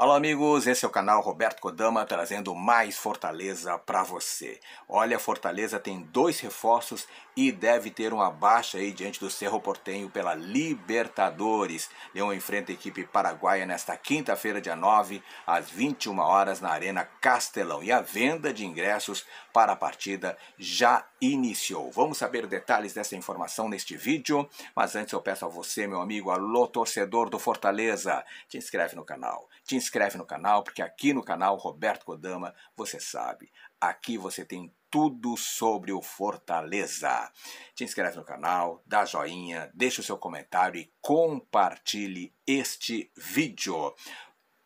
Alô amigos, esse é o canal Roberto Kodama trazendo mais Fortaleza para você. Olha, Fortaleza tem dois reforços e deve ter uma baixa aí diante do Cerro Portenho pela Libertadores. Leão enfrenta a equipe paraguaia nesta quinta-feira, dia 9, às 21 horas na Arena Castelão. E a venda de ingressos para a partida já iniciou. Vamos saber detalhes dessa informação neste vídeo, mas antes eu peço a você, meu amigo, alô torcedor do Fortaleza, te inscreve no canal. Te inscreve no canal porque aqui no canal Roberto Kodama, você sabe, aqui você tem tudo sobre o Fortaleza. Te inscreve no canal, dá joinha, deixa o seu comentário e compartilhe este vídeo.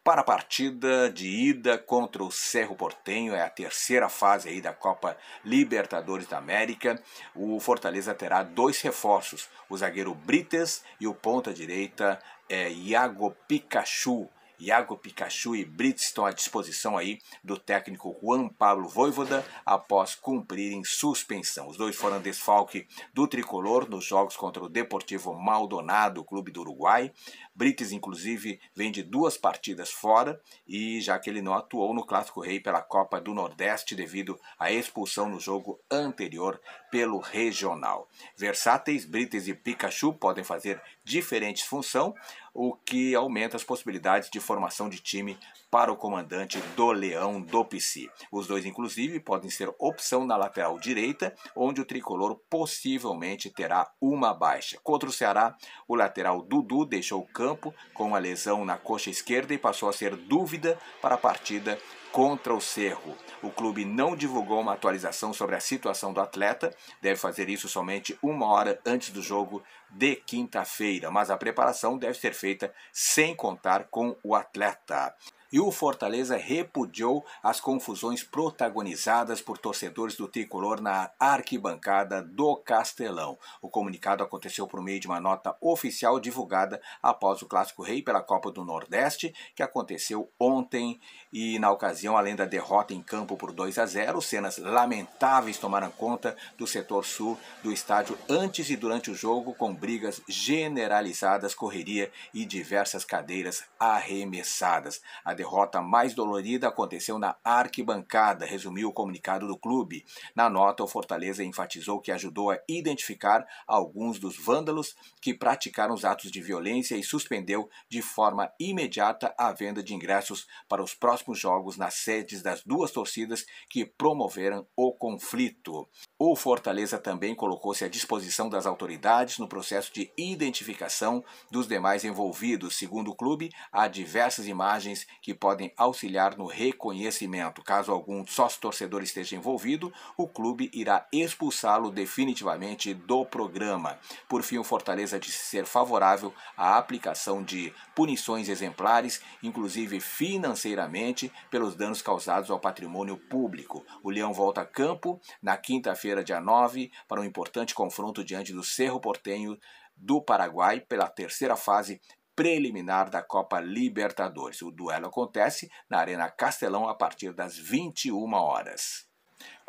Para a partida de ida contra o Cerro Portenho, é a terceira fase aí da Copa Libertadores da América. O Fortaleza terá dois reforços: o zagueiro Brites e o ponta-direita é, Iago Pikachu. Iago Pikachu e Brito estão à disposição aí do técnico Juan Pablo Voivoda após cumprirem suspensão. Os dois foram desfalque do tricolor nos jogos contra o Deportivo Maldonado, clube do Uruguai. Brites, inclusive, vem de duas partidas fora e já que ele não atuou no Clássico Rei pela Copa do Nordeste devido à expulsão no jogo anterior pelo Regional. Versáteis, Brites e Pikachu podem fazer diferentes funções o que aumenta as possibilidades de formação de time para o comandante do Leão do PC. Os dois, inclusive, podem ser opção na lateral direita, onde o tricolor possivelmente terá uma baixa. Contra o Ceará, o lateral Dudu deixou o campo com a lesão na coxa esquerda e passou a ser dúvida para a partida contra o Cerro. O clube não divulgou uma atualização sobre a situação do atleta, deve fazer isso somente uma hora antes do jogo de quinta-feira, mas a preparação deve ser feita sem contar com o atleta e o Fortaleza repudiou as confusões protagonizadas por torcedores do tricolor na arquibancada do Castelão. O comunicado aconteceu por meio de uma nota oficial divulgada após o Clássico Rei pela Copa do Nordeste, que aconteceu ontem e, na ocasião, além da derrota em campo por 2 a 0, cenas lamentáveis tomaram conta do setor sul do estádio antes e durante o jogo, com brigas generalizadas, correria e diversas cadeiras arremessadas. A derrota mais dolorida aconteceu na arquibancada, resumiu o comunicado do clube. Na nota, o Fortaleza enfatizou que ajudou a identificar alguns dos vândalos que praticaram os atos de violência e suspendeu de forma imediata a venda de ingressos para os próximos jogos nas sedes das duas torcidas que promoveram o conflito. O Fortaleza também colocou-se à disposição das autoridades no processo de identificação dos demais envolvidos. Segundo o clube, há diversas imagens que podem auxiliar no reconhecimento. Caso algum sócio-torcedor esteja envolvido, o clube irá expulsá-lo definitivamente do programa. Por fim, o Fortaleza disse ser favorável à aplicação de punições exemplares, inclusive financeiramente, pelos danos causados ao patrimônio público. O Leão volta a campo na quinta-feira quarta-feira, dia 9, para um importante confronto diante do Cerro Portenho do Paraguai pela terceira fase preliminar da Copa Libertadores. O duelo acontece na Arena Castelão a partir das 21 horas.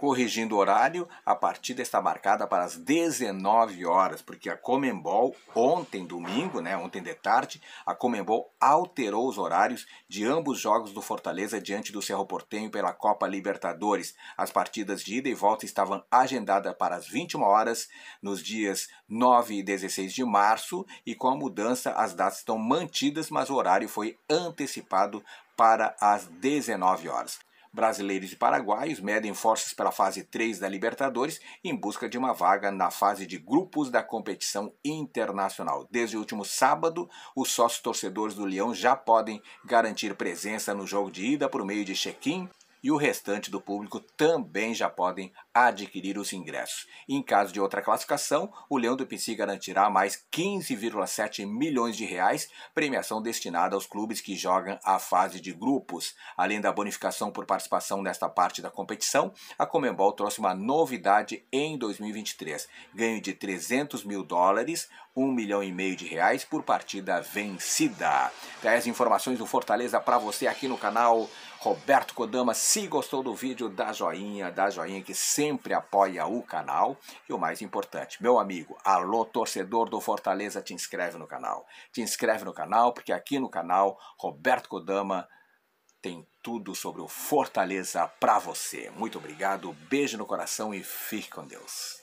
Corrigindo o horário, a partida está marcada para as 19 horas, porque a Comembol, ontem, domingo, né, ontem de tarde, a Comembol alterou os horários de ambos os jogos do Fortaleza diante do Cerro Portenho pela Copa Libertadores. As partidas de ida e volta estavam agendadas para as 21 horas nos dias 9 e 16 de março, e com a mudança, as datas estão mantidas, mas o horário foi antecipado para as 19 horas. Brasileiros e paraguaios medem forças para a fase 3 da Libertadores em busca de uma vaga na fase de grupos da competição internacional. Desde o último sábado, os sócios torcedores do Leão já podem garantir presença no jogo de ida por meio de check-in e o restante do público também já podem adquirir os ingressos. Em caso de outra classificação, o Leão do Pici garantirá mais 15,7 milhões de reais, premiação destinada aos clubes que jogam a fase de grupos. Além da bonificação por participação nesta parte da competição, a Comembol trouxe uma novidade em 2023, ganho de 300 mil dólares, 1 milhão e meio de reais por partida vencida. Tá as informações do Fortaleza para você aqui no canal Roberto Kodama. Se gostou do vídeo, dá joinha, dá joinha que sempre apoia o canal. E o mais importante, meu amigo, alô torcedor do Fortaleza, te inscreve no canal. Te inscreve no canal, porque aqui no canal Roberto Kodama tem tudo sobre o Fortaleza para você. Muito obrigado, beijo no coração e fique com Deus.